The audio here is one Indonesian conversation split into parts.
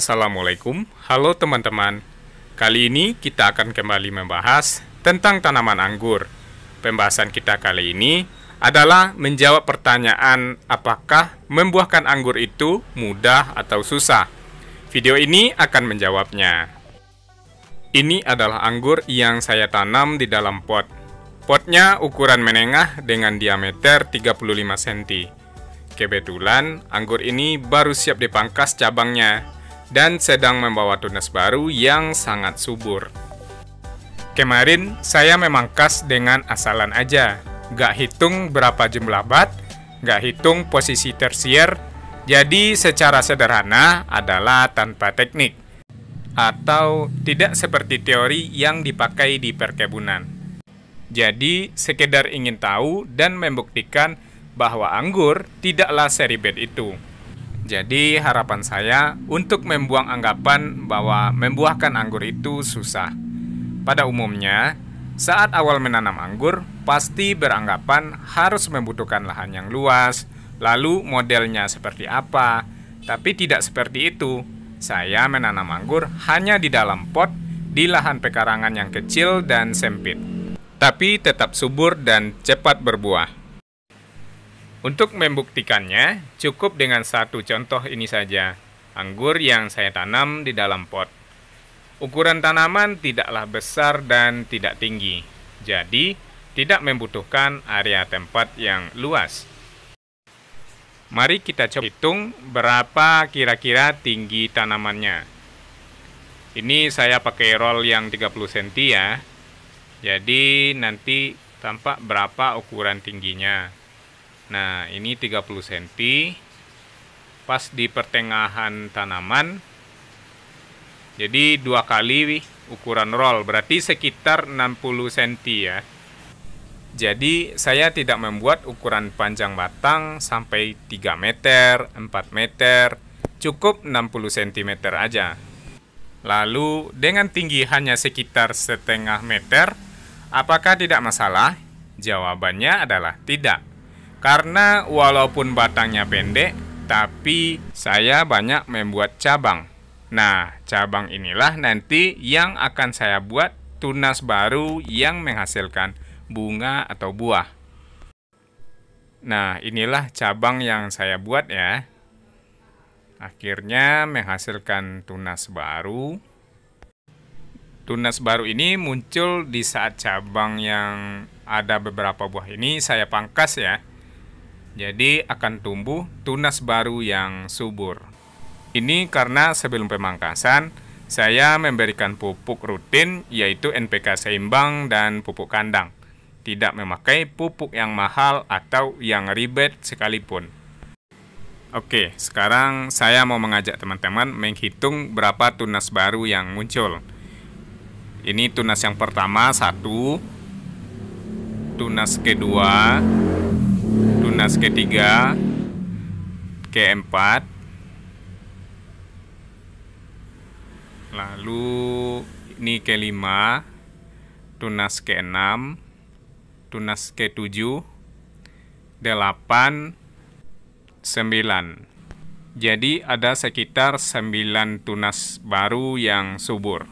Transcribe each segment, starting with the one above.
Assalamualaikum, halo teman-teman. Kali ini kita akan kembali membahas tentang tanaman anggur. Pembahasan kita kali ini adalah menjawab pertanyaan apakah membuahkan anggur itu mudah atau susah. Video ini akan menjawabnya. Ini adalah anggur yang saya tanam di dalam pot. Potnya ukuran menengah dengan diameter 35 cm. Kebetulan anggur ini baru siap dipangkas cabangnya dan sedang membawa tunas baru yang sangat subur. Kemarin saya memangkas dengan asalan aja, gak hitung berapa jumlah bat, gak hitung posisi tersier, jadi secara sederhana adalah tanpa teknik atau tidak seperti teori yang dipakai di perkebunan. Jadi, sekedar ingin tahu dan membuktikan bahwa anggur tidaklah seribet itu. Jadi harapan saya untuk membuang anggapan bahwa membuahkan anggur itu susah. Pada umumnya, saat awal menanam anggur, pasti beranggapan harus membutuhkan lahan yang luas, lalu modelnya seperti apa. Tapi tidak seperti itu. Saya menanam anggur hanya di dalam pot di lahan pekarangan yang kecil dan sempit, tapi tetap subur dan cepat berbuah. Untuk membuktikannya, cukup dengan satu contoh ini saja, anggur yang saya tanam di dalam pot. Ukuran tanaman tidaklah besar dan tidak tinggi, jadi tidak membutuhkan area tempat yang luas. Mari kita coba hitung berapa kira-kira tinggi tanamannya. Ini saya pakai roll yang 30 cm ya. Jadi nanti tampak berapa ukuran tingginya. Nah, ini 30 cm. Pas di pertengahan tanaman. Jadi dua kali ukuran roll, berarti sekitar 60 cm ya. Jadi saya tidak membuat ukuran panjang batang sampai 3 meter, 4 meter, cukup 60 cm aja. Lalu dengan tinggi hanya sekitar setengah meter, apakah tidak masalah? Jawabannya adalah tidak. Karena walaupun batangnya pendek, tapi saya banyak membuat cabang. Nah, cabang inilah nanti yang akan saya buat tunas baru yang menghasilkan bunga atau buah. Nah, inilah cabang yang saya buat ya. Akhirnya menghasilkan tunas baru. Tunas baru ini muncul di saat cabang yang ada beberapa buah ini saya pangkas ya. Jadi akan tumbuh tunas baru yang subur. Ini karena sebelum pemangkasan, saya memberikan pupuk rutin yaitu NPK seimbang dan pupuk kandang. Tidak memakai pupuk yang mahal atau yang ribet sekalipun. Oke, sekarang saya mau mengajak teman-teman menghitung berapa tunas baru yang muncul. Ini tunas yang pertama satu, tunas kedua, minus K3 K4 lalu ini K5 tunas K6 tunas K7 8 9 jadi ada sekitar 9 tunas baru yang subur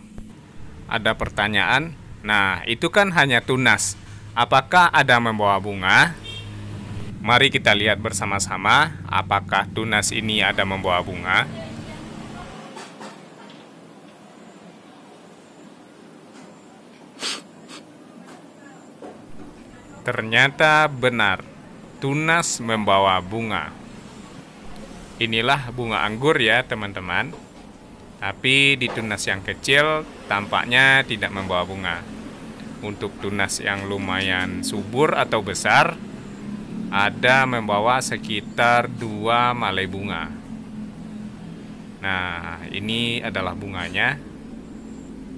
ada pertanyaan nah itu kan hanya tunas apakah ada membawa bunga Mari kita lihat bersama-sama apakah tunas ini ada membawa bunga. Ternyata benar, tunas membawa bunga. Inilah bunga anggur ya teman-teman. Tapi di tunas yang kecil tampaknya tidak membawa bunga. Untuk tunas yang lumayan subur atau besar, ada membawa sekitar dua malai bunga. Nah, ini adalah bunganya.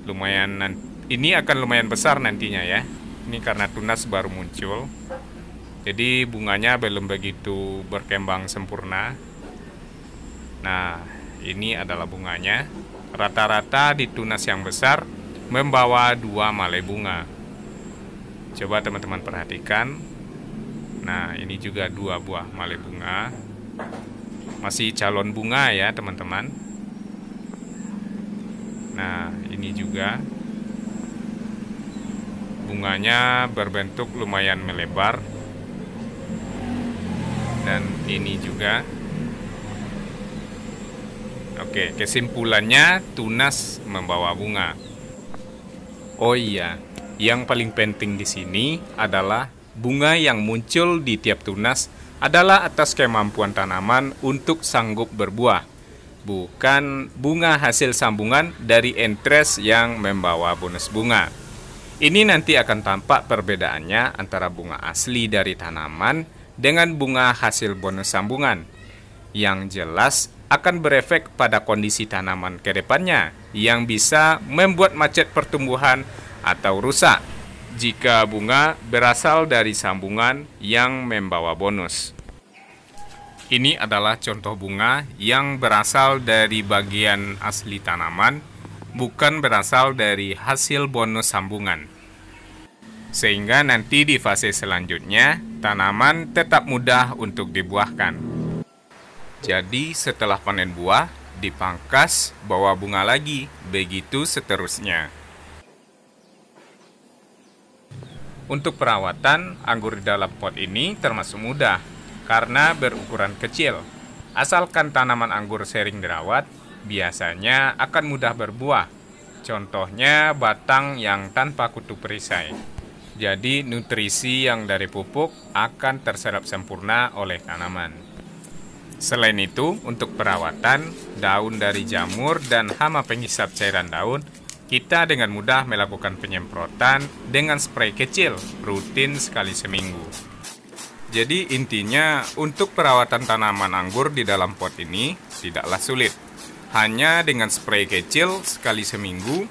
Lumayan ini akan lumayan besar nantinya ya. Ini karena tunas baru muncul. Jadi bunganya belum begitu berkembang sempurna. Nah, ini adalah bunganya. Rata-rata di tunas yang besar membawa dua malai bunga. Coba teman-teman perhatikan Nah, ini juga dua buah male bunga. Masih calon bunga ya, teman-teman. Nah, ini juga bunganya berbentuk lumayan melebar. Dan ini juga Oke, kesimpulannya tunas membawa bunga. Oh iya, yang paling penting di sini adalah bunga yang muncul di tiap tunas adalah atas kemampuan tanaman untuk sanggup berbuah, bukan bunga hasil sambungan dari entres yang membawa bonus bunga. Ini nanti akan tampak perbedaannya antara bunga asli dari tanaman dengan bunga hasil bonus sambungan. Yang jelas akan berefek pada kondisi tanaman kedepannya yang bisa membuat macet pertumbuhan atau rusak jika bunga berasal dari sambungan yang membawa bonus. Ini adalah contoh bunga yang berasal dari bagian asli tanaman, bukan berasal dari hasil bonus sambungan. Sehingga nanti di fase selanjutnya, tanaman tetap mudah untuk dibuahkan. Jadi setelah panen buah, dipangkas, bawa bunga lagi, begitu seterusnya. Untuk perawatan, anggur di dalam pot ini termasuk mudah karena berukuran kecil. Asalkan tanaman anggur sering dirawat, biasanya akan mudah berbuah. Contohnya batang yang tanpa kutu perisai. Jadi nutrisi yang dari pupuk akan terserap sempurna oleh tanaman. Selain itu, untuk perawatan, daun dari jamur dan hama pengisap cairan daun kita dengan mudah melakukan penyemprotan dengan spray kecil rutin sekali seminggu. Jadi intinya untuk perawatan tanaman anggur di dalam pot ini tidaklah sulit. Hanya dengan spray kecil sekali seminggu,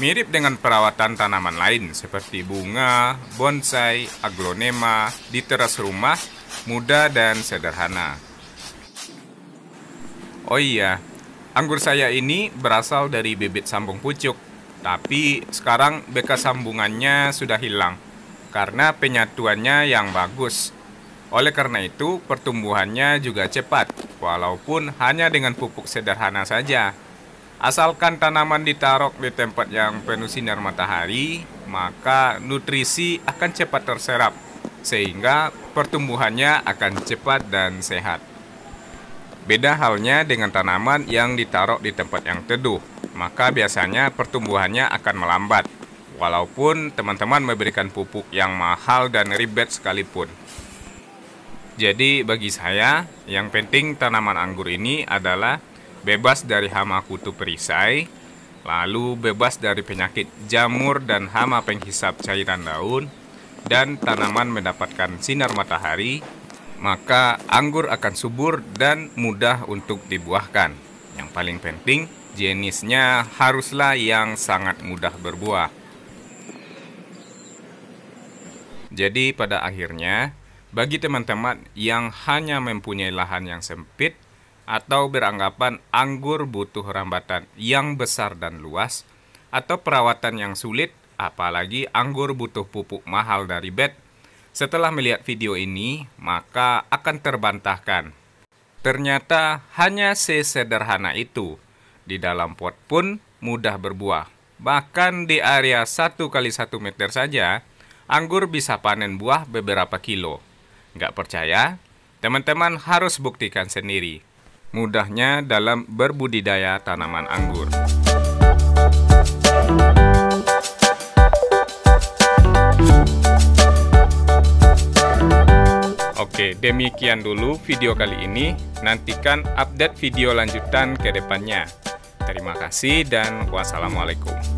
mirip dengan perawatan tanaman lain seperti bunga, bonsai, aglonema, di teras rumah, mudah dan sederhana. Oh iya, anggur saya ini berasal dari bibit sambung pucuk tapi sekarang bekas sambungannya sudah hilang karena penyatuannya yang bagus. Oleh karena itu, pertumbuhannya juga cepat, walaupun hanya dengan pupuk sederhana saja. Asalkan tanaman ditaruh di tempat yang penuh sinar matahari, maka nutrisi akan cepat terserap, sehingga pertumbuhannya akan cepat dan sehat. Beda halnya dengan tanaman yang ditaruh di tempat yang teduh maka biasanya pertumbuhannya akan melambat, walaupun teman-teman memberikan pupuk yang mahal dan ribet sekalipun. Jadi bagi saya, yang penting tanaman anggur ini adalah bebas dari hama kutu perisai, lalu bebas dari penyakit jamur dan hama penghisap cairan daun, dan tanaman mendapatkan sinar matahari, maka anggur akan subur dan mudah untuk dibuahkan. Yang paling penting, jenisnya haruslah yang sangat mudah berbuah. Jadi pada akhirnya, bagi teman-teman yang hanya mempunyai lahan yang sempit atau beranggapan anggur butuh rambatan yang besar dan luas atau perawatan yang sulit, apalagi anggur butuh pupuk mahal dari bed, setelah melihat video ini, maka akan terbantahkan. Ternyata hanya sesederhana itu di dalam pot pun mudah berbuah. Bahkan di area 1 kali 1 meter saja, anggur bisa panen buah beberapa kilo. Nggak percaya? Teman-teman harus buktikan sendiri. Mudahnya dalam berbudidaya tanaman anggur. Oke, demikian dulu video kali ini. Nantikan update video lanjutan ke depannya. Terima kasih dan wassalamualaikum.